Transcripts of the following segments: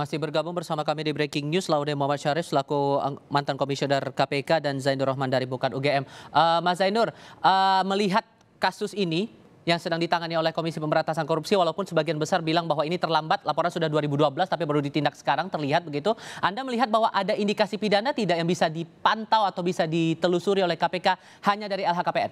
Masih bergabung bersama kami di Breaking News, Laude Muhammad Syarif selaku mantan komisioner KPK dan Zainur Rahman dari Bukan UGM. Uh, eh, Mas Zainur, uh, melihat kasus ini yang sedang ditangani oleh Komisi Pemberantasan Korupsi walaupun sebagian besar bilang bahwa ini terlambat, laporan sudah 2012 tapi baru ditindak sekarang terlihat begitu. Anda melihat bahwa ada indikasi pidana tidak yang bisa dipantau atau bisa ditelusuri oleh KPK hanya dari LHKPN?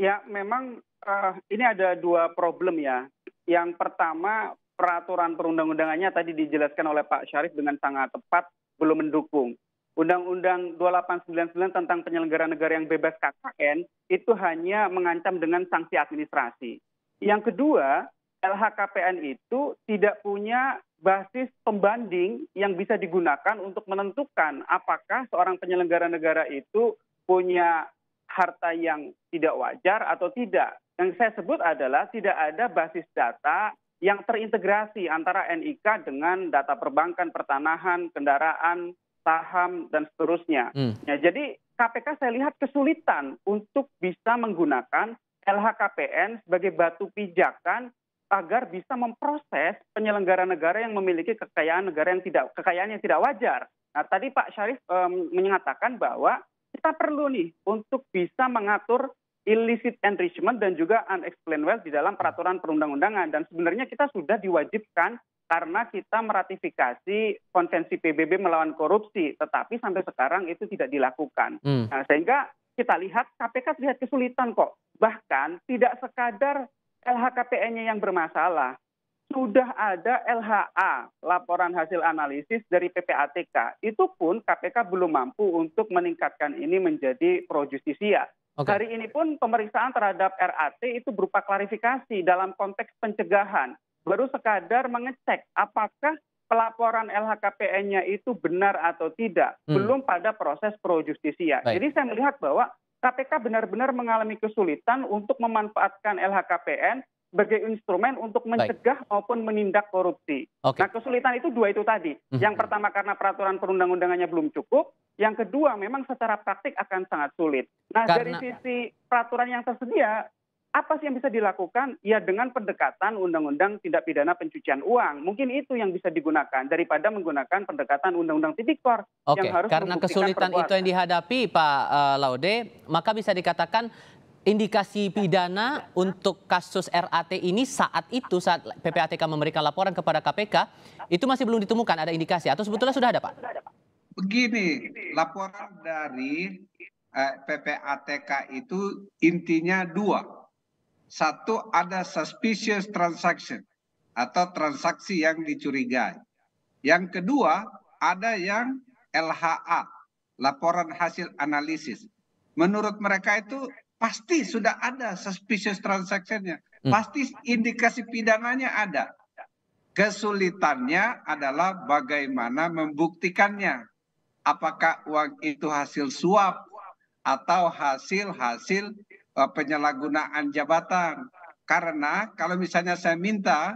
Ya, memang uh, ini ada dua problem ya. Yang pertama peraturan perundang-undangannya tadi dijelaskan oleh Pak Syarif dengan sangat tepat belum mendukung. Undang-Undang 2899 tentang penyelenggara negara yang bebas KKN itu hanya mengancam dengan sanksi administrasi. Yang kedua, LHKPN itu tidak punya basis pembanding yang bisa digunakan untuk menentukan apakah seorang penyelenggara negara itu punya harta yang tidak wajar atau tidak. Yang saya sebut adalah tidak ada basis data yang terintegrasi antara NIK dengan data perbankan, pertanahan, kendaraan, saham, dan seterusnya. Hmm. Ya, jadi KPK saya lihat kesulitan untuk bisa menggunakan LHKPN sebagai batu pijakan agar bisa memproses penyelenggara negara yang memiliki kekayaan negara yang tidak kekayaan yang tidak wajar. Nah, tadi Pak Syarif um, menyatakan bahwa kita perlu nih untuk bisa mengatur illicit enrichment dan juga unexplained wealth di dalam peraturan perundang-undangan dan sebenarnya kita sudah diwajibkan karena kita meratifikasi konvensi PBB melawan korupsi tetapi sampai sekarang itu tidak dilakukan hmm. nah, sehingga kita lihat KPK lihat kesulitan kok bahkan tidak sekadar LHKPN-nya yang bermasalah sudah ada LHA laporan hasil analisis dari PPATK itu pun KPK belum mampu untuk meningkatkan ini menjadi pro justisia Okay. Hari ini pun pemeriksaan terhadap RAT itu berupa klarifikasi dalam konteks pencegahan, baru sekadar mengecek apakah pelaporan LHKPN-nya itu benar atau tidak, hmm. belum pada proses pro justisia. Baik. Jadi saya melihat bahwa KPK benar-benar mengalami kesulitan untuk memanfaatkan LHKPN sebagai instrumen untuk mencegah Baik. maupun menindak korupsi. Okay. Nah, kesulitan itu dua itu tadi. Mm-hmm. Yang pertama karena peraturan perundang-undangannya belum cukup, yang kedua memang secara praktik akan sangat sulit. Nah, karena... dari sisi peraturan yang tersedia apa sih yang bisa dilakukan? Ya dengan pendekatan undang-undang tindak pidana pencucian uang. Mungkin itu yang bisa digunakan daripada menggunakan pendekatan undang-undang tipikor Oke, yang karena kesulitan perbuatan. itu yang dihadapi Pak uh, Laude, maka bisa dikatakan indikasi pidana untuk kasus RAT ini saat itu saat PPATK memberikan laporan kepada KPK itu masih belum ditemukan ada indikasi atau sebetulnya sudah ada Pak? Begini, laporan dari eh, PPATK itu intinya dua. Satu ada suspicious transaction atau transaksi yang dicurigai. Yang kedua ada yang LHA, laporan hasil analisis. Menurut mereka itu pasti sudah ada suspicious transactionnya, hmm. pasti indikasi pidananya ada. Kesulitannya adalah bagaimana membuktikannya. Apakah uang itu hasil suap atau hasil-hasil eh, penyalahgunaan jabatan. Karena kalau misalnya saya minta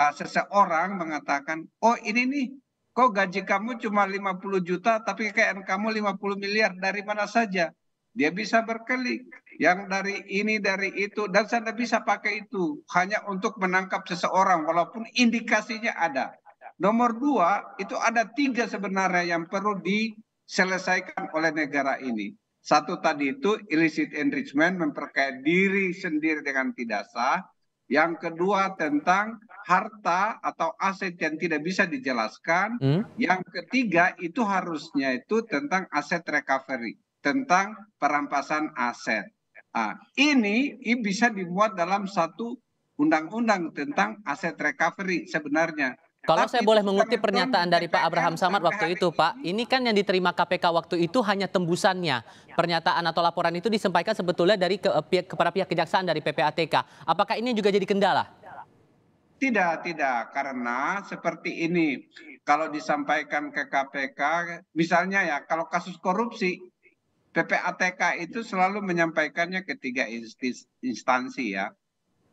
uh, seseorang mengatakan, "Oh, ini nih, kok gaji kamu cuma 50 juta tapi kekayaan kamu 50 miliar dari mana saja?" Dia bisa berkelik yang dari ini dari itu dan saya tidak bisa pakai itu hanya untuk menangkap seseorang walaupun indikasinya ada. Nomor dua itu ada tiga sebenarnya yang perlu diselesaikan oleh negara ini. Satu tadi itu illicit enrichment memperkaya diri sendiri dengan tidak sah. Yang kedua tentang harta atau aset yang tidak bisa dijelaskan. Hmm? Yang ketiga itu harusnya itu tentang aset recovery, tentang perampasan aset. Nah, ini, ini bisa dimuat dalam satu undang-undang tentang aset recovery sebenarnya. Kalau Tapi saya boleh mengutip pernyataan dari Pak Abraham Samad waktu itu, Pak, ini kan yang diterima KPK waktu itu hanya tembusannya. Pernyataan atau laporan itu disampaikan sebetulnya dari ke, eh, pihak, kepada pihak kejaksaan dari PPATK. Apakah ini juga jadi kendala? Tidak, tidak. Karena seperti ini, kalau disampaikan ke KPK, misalnya ya, kalau kasus korupsi, PPATK itu selalu menyampaikannya ke tiga instansi ya,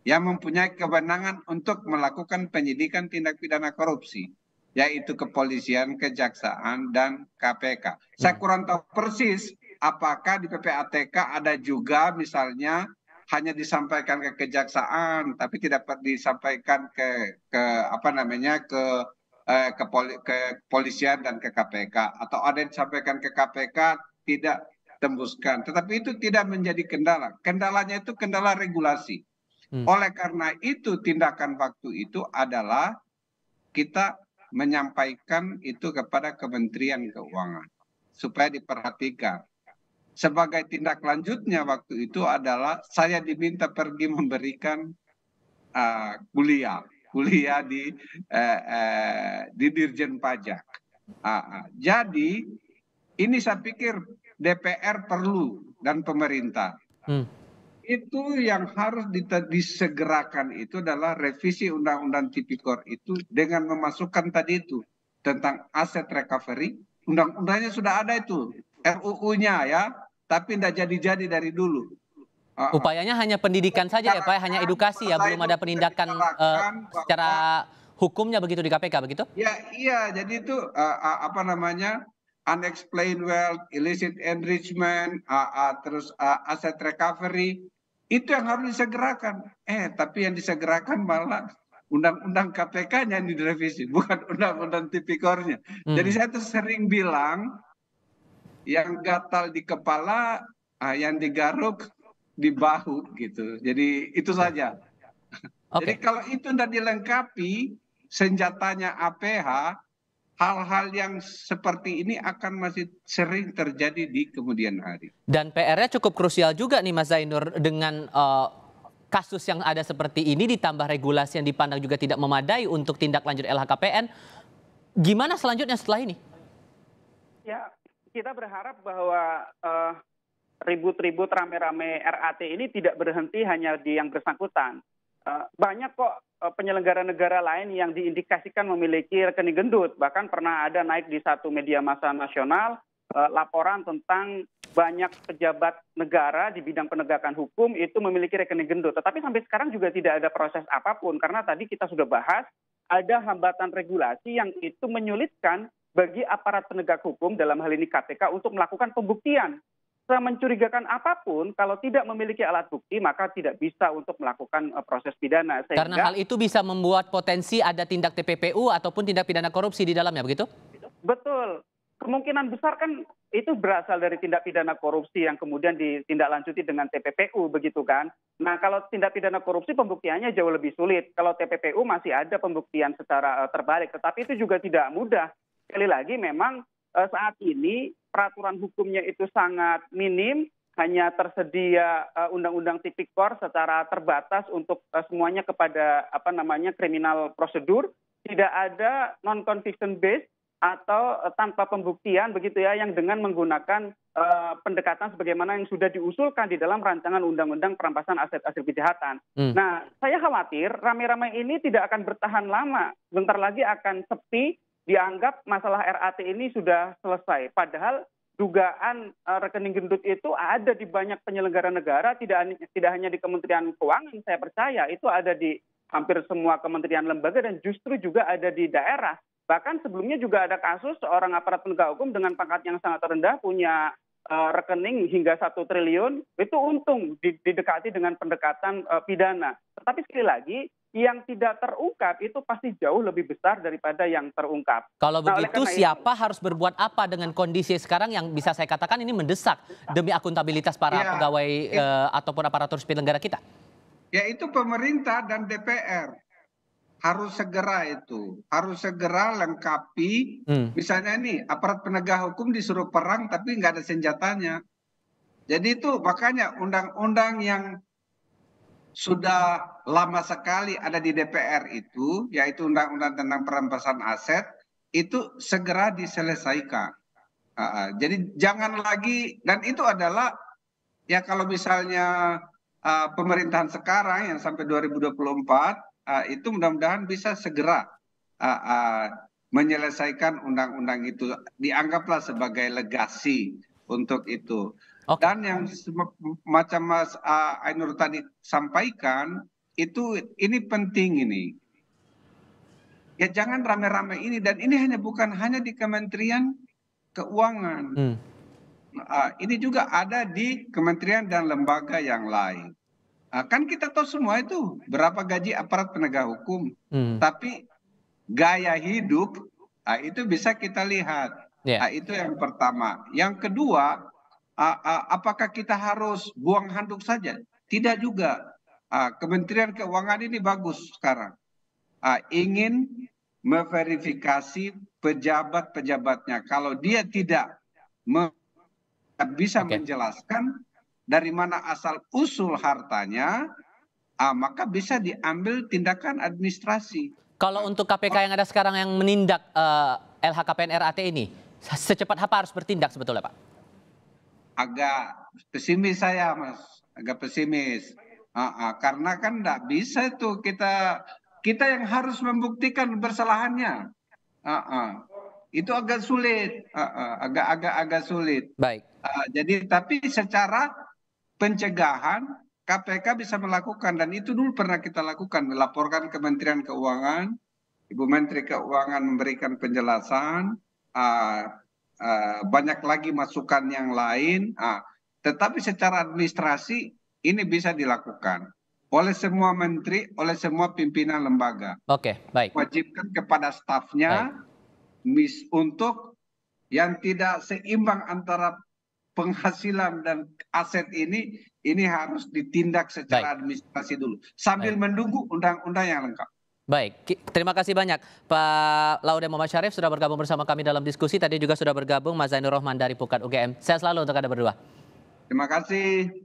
yang mempunyai kewenangan untuk melakukan penyidikan tindak pidana korupsi, yaitu kepolisian, kejaksaan, dan KPK. Saya hmm. kurang tahu persis apakah di PPATK ada juga misalnya hanya disampaikan ke kejaksaan, tapi tidak dapat disampaikan ke ke apa namanya ke eh, ke, poli, ke kepolisian dan ke KPK atau ada yang disampaikan ke KPK tidak tembuskan. Tetapi itu tidak menjadi kendala. Kendalanya itu kendala regulasi. Hmm. Oleh karena itu tindakan waktu itu adalah kita menyampaikan itu kepada Kementerian Keuangan supaya diperhatikan. Sebagai tindak lanjutnya waktu itu adalah saya diminta pergi memberikan uh, kuliah, kuliah di uh, uh, di Dirjen Pajak. Uh, uh. Jadi ini saya pikir DPR perlu dan pemerintah. Hmm. Itu yang harus disegerakan itu adalah revisi Undang-Undang Tipikor itu dengan memasukkan tadi itu tentang aset recovery. Undang-undangnya sudah ada itu, RUU-nya ya, tapi tidak jadi-jadi dari dulu. Ah, ah. Upayanya hanya pendidikan saja ya Pak, hanya edukasi ya, belum ada penindakan uh, secara hukumnya begitu di KPK begitu? Ya iya, jadi itu uh, apa namanya unexplained wealth, illicit enrichment, uh, uh, terus uh, aset recovery, itu yang harus disegerakan. Eh, tapi yang disegerakan malah undang-undang KPK-nya yang direvisi, bukan undang-undang tipikornya. Hmm. Jadi saya tuh sering bilang, yang gatal di kepala, uh, yang digaruk di bahu gitu. Jadi itu saja. Okay. Jadi kalau itu tidak dilengkapi senjatanya APH, hal hal yang seperti ini akan masih sering terjadi di kemudian hari. Dan PR-nya cukup krusial juga nih Mas Zainur dengan uh, kasus yang ada seperti ini ditambah regulasi yang dipandang juga tidak memadai untuk tindak lanjut LHKPN. Gimana selanjutnya setelah ini? Ya, kita berharap bahwa ribut eh, ribut-ribut rame-rame RAT ini tidak berhenti hanya di yang bersangkutan. Eh, banyak kok eh, penyelenggara negara lain yang diindikasikan memiliki rekening gendut. Bahkan pernah ada naik di satu media massa nasional eh, laporan tentang banyak pejabat negara di bidang penegakan hukum itu memiliki rekening gendut. Tetapi sampai sekarang juga tidak ada proses apapun karena tadi kita sudah bahas ada hambatan regulasi yang itu menyulitkan bagi aparat penegak hukum dalam hal ini KPK untuk melakukan pembuktian semencurigakan apapun kalau tidak memiliki alat bukti maka tidak bisa untuk melakukan eh, proses pidana. Sehingga, Karena hal itu bisa membuat potensi ada tindak TPPU ataupun tindak pidana korupsi di dalamnya begitu? Betul. Kemungkinan besar kan itu berasal dari tindak pidana korupsi yang kemudian ditindaklanjuti dengan TPPU begitu kan. Nah kalau tindak pidana korupsi pembuktiannya jauh lebih sulit. Kalau TPPU masih ada pembuktian secara eh, terbalik tetapi itu juga tidak mudah. Sekali lagi memang eh, saat ini peraturan hukumnya itu sangat minim, hanya tersedia eh, undang-undang tipikor secara terbatas untuk eh, semuanya kepada apa namanya kriminal prosedur, tidak ada non conviction based atau eh, tanpa pembuktian begitu ya yang dengan menggunakan uh, pendekatan sebagaimana yang sudah diusulkan di dalam rancangan undang-undang perampasan aset-aset kejahatan. Hmm. Nah, saya khawatir rame-rame ini tidak akan bertahan lama. Bentar lagi akan sepi dianggap masalah RAT ini sudah selesai. Padahal dugaan uh, rekening gendut itu ada di banyak penyelenggara negara, tidak tidak hanya di Kementerian Keuangan, saya percaya itu ada di hampir semua kementerian lembaga dan justru juga ada di daerah. Bahkan sebelumnya juga ada kasus seorang aparat penegak hukum dengan pangkat yang sangat rendah punya uh, rekening hingga satu triliun itu untung didekati dengan pendekatan uh, pidana. Tetapi sekali lagi yang tidak terungkap itu pasti jauh lebih besar daripada yang terungkap. Kalau nah, begitu siapa itu, harus berbuat apa dengan kondisi sekarang yang bisa saya katakan ini mendesak demi akuntabilitas para ya, pegawai ya. ataupun aparatur sipil negara kita? Ya, itu pemerintah dan DPR harus segera itu harus segera lengkapi hmm. misalnya ini aparat penegak hukum disuruh perang tapi nggak ada senjatanya. Jadi itu makanya undang-undang yang sudah lama sekali ada di dpr itu yaitu undang undang tentang perampasan aset itu segera diselesaikan. Uh, jadi jangan lagi dan itu adalah ya kalau misalnya uh, pemerintahan sekarang yang sampai 2024 uh, itu mudah-mudahan bisa segera uh, uh, menyelesaikan undang-undang itu dianggaplah sebagai legasi untuk itu dan yang macam mas ainur tadi sampaikan itu ini penting ini ya jangan rame-rame ini dan ini hanya bukan hanya di Kementerian Keuangan hmm. uh, ini juga ada di kementerian dan lembaga yang lain uh, kan kita tahu semua itu berapa gaji aparat penegak hukum hmm. tapi gaya hidup uh, itu bisa kita lihat yeah. uh, itu yang pertama yang kedua apakah kita harus buang handuk saja? Tidak juga. Kementerian Keuangan ini bagus sekarang. Ingin memverifikasi pejabat-pejabatnya. Kalau dia tidak bisa okay. menjelaskan dari mana asal usul hartanya, maka bisa diambil tindakan administrasi. Kalau untuk KPK yang ada sekarang yang menindak uh, eh, LHKPN RAT ini, secepat apa harus bertindak sebetulnya Pak? agak pesimis saya mas agak pesimis uh, uh, karena kan tidak bisa itu kita kita yang harus membuktikan bersalahannya uh, uh. itu agak sulit uh, uh, agak agak agak sulit baik uh, jadi tapi secara pencegahan KPK bisa melakukan dan itu dulu pernah kita lakukan melaporkan Kementerian Keuangan Ibu Menteri Keuangan memberikan penjelasan uh, Eh, banyak lagi masukan yang lain ah, tetapi secara administrasi ini bisa dilakukan oleh semua menteri, oleh semua pimpinan lembaga. Oke, baik. Wajibkan kepada stafnya mis untuk yang tidak seimbang antara penghasilan dan aset ini ini harus ditindak secara baik. administrasi dulu sambil baik. menunggu undang-undang yang lengkap. Baik, terima kasih banyak Pak Laude Muhammad Syarif sudah bergabung bersama kami dalam diskusi. Tadi juga sudah bergabung Mas Zainur Rohman dari Pukat UGM. Saya selalu untuk Anda berdua. Terima kasih.